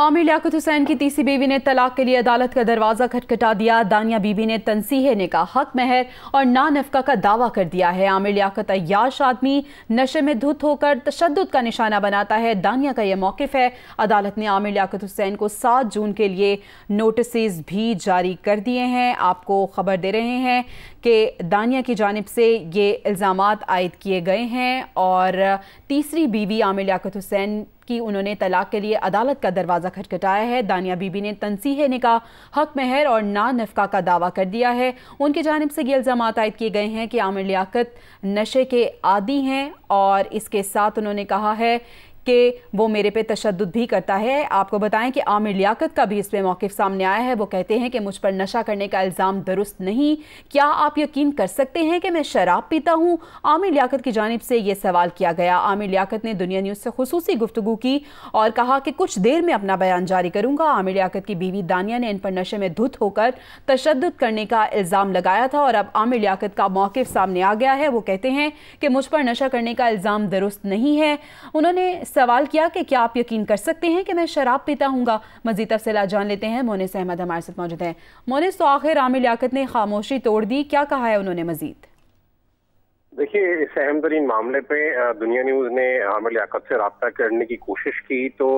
आमिर लियाकत हुसैन की तीसरी बीवी ने तलाक के लिए अदालत का दरवाज़ा खटखटा दिया दानिया बीबी ने तनसीह ने का हक महर और ना नफका का दावा कर दिया है आमिर लियात अयाश आदमी नशे में धुत होकर तशद का निशाना बनाता है दानिया का यह मौकफ है अदालत ने आमिर लियात हुसैन को सात जून के लिए नोटिस भी जारी कर दिए हैं आपको खबर दे रहे हैं कि दानिया की जानब से ये इल्ज़ाम आयद किए गए हैं और तीसरी बीवी आमिर लियात हुसैन कि उन्होंने तलाक के लिए अदालत का दरवाज़ा खटखटाया है दानिया बीबी ने तनसीह निका हक महर और ना नफका का दावा कर दिया है उनकी जानब से ये इल्ज़ाम आयद किए गए हैं कि आमिर लियाकत नशे के आदि हैं और इसके साथ उन्होंने कहा है कि वो मेरे पे तशद भी करता है आपको बताएं कि आमिर लियाकत का भी इस पर मौक़ सामने आया है वो कहते हैं कि मुझ पर नशा करने का इल्ज़ाम दुरुस्त नहीं क्या आप यकीन कर सकते हैं कि मैं शराब पीता हूँ आमिर लियाकत की जानब से ये सवाल किया गया आमिर लियाकत ने दुनिया न्यूज़ से खसूसी गुफ्तु की और कहा कि कुछ देर में अपना बयान जारी करूँगा आमिर लियाकत की बीवी दानिया ने इन पर नशे में धुत होकर तशद करने का इल्ज़ाम लगाया था और अब आमिर लियाकत का मौक़ सामने आ गया है वो कहते हैं कि मुझ पर नशा करने का इल्ज़ाम दुरुस्त नहीं है उन्होंने सवाल किया कि क्या आप यकीन कर सकते हैं कि मैं शराब पीता हूँ मजीद तफसला जान लेते हैं मोनिस अहमद हमारे साथ मौजूद हैं मोनिस तो आखिर आमिर लियाकत ने खामोशी तोड़ दी क्या कहा है उन्होंने मजीद देखिए इस अहम तरीन मामले पे दुनिया न्यूज़ ने आमिर लियाकत से रबता करने की कोशिश की तो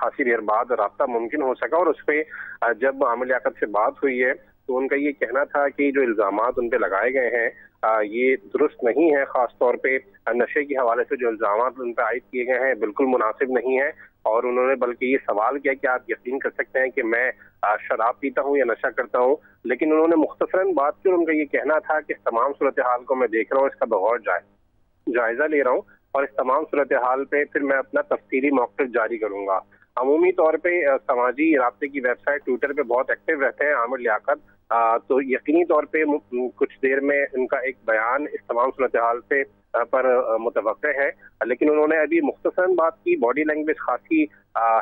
खासी देर बाद रबता मुमकिन हो सका और उस पर जब आमिर लियाकत से बात हुई है तो उनका ये कहना था कि जो इल्ज़ाम उन पर लगाए गए हैं ये दुरुस्त नहीं है ख़ासतौर पर नशे के हवाले से जो इल्ज़ाम उन पर आयद किए गए हैं बिल्कुल मुनासिब नहीं है और उन्होंने बल्कि ये सवाल किया कि आप यकीन कर सकते हैं कि मैं शराब पीता हूँ या नशा करता हूँ लेकिन उन्होंने मुख्तसरन बात की और उनका ये कहना था कि तमाम सूरत हाल को मैं देख रहा हूँ इसका बहुत जायजा ले रहा हूँ और इस तमाम सूरत हाल पे फिर मैं अपना तफसीली मौक जारी करूंगा अमूमी तौर पे समाजी रबते की वेबसाइट ट्विटर पे बहुत एक्टिव रहते हैं आमिर लियाकत तो यकीनी तौर पे कुछ देर में उनका एक बयान इस तमाम सूरत हाल से पर मुतव है लेकिन उन्होंने अभी मुख्तसर बात की बॉडी लैंग्वेज खासी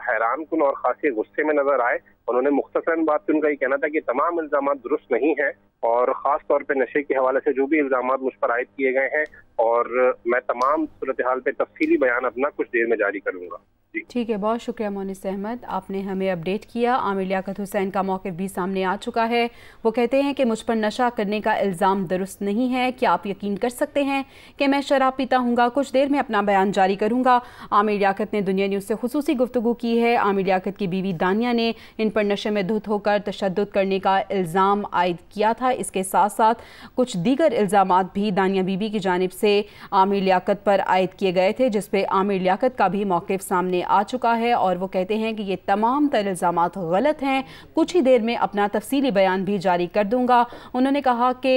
हैरान कन और खासी गुस्से में नजर आए उन्होंने मुख्तसर बात पर उनका ये कहना था कि तमाम इल्जाम दुरुस्त नहीं है और खास तौर पर नशे के हवाले से जो भी इल्जाम मुझ पर आयद किए गए हैं और मैं तमाम सूरत हाल पर तफसीली बयान अपना कुछ देर में जारी करूंगा ठीक है बहुत शुक्रिया मोनिस अहमद आपने हमें अपडेट किया आमिर लियाकत हुसैन का मौक़ भी सामने आ चुका है वो कहते हैं कि मुझ पर नशा करने का इल्ज़ाम दुरुस्त नहीं है क्या आप यकीन कर सकते हैं कि मैं शराब पीता हूँ कुछ देर में अपना बयान जारी करूँगा आमिर लियाकत ने दुनिया न्यूज़ से खसूसी गुफ्तु की है आमिर लियाकत की बीवी दानिया ने इन पर नशे में धुत होकर तशद करने का इल्ज़ाम आयद किया था इसके साथ साथ कुछ दीगर इल्ज़ाम भी दानिया बीबी की जानब से आमिर लियाकत पर आयद किए गए थे जिसपे आमिर लियाकत का भी मौक़ सामने में आ चुका है और वो कहते हैं कि ये तमाम तर इल्ज़ाम गलत हैं कुछ ही देर में अपना तफसीली बयान भी जारी कर दूंगा उन्होंने कहा कि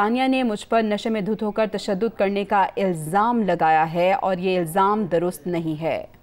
दानिया ने मुझ पर नशे में धुत होकर तशद करने का इल्ज़ाम लगाया है और ये इल्ज़ाम दुरुस्त नहीं है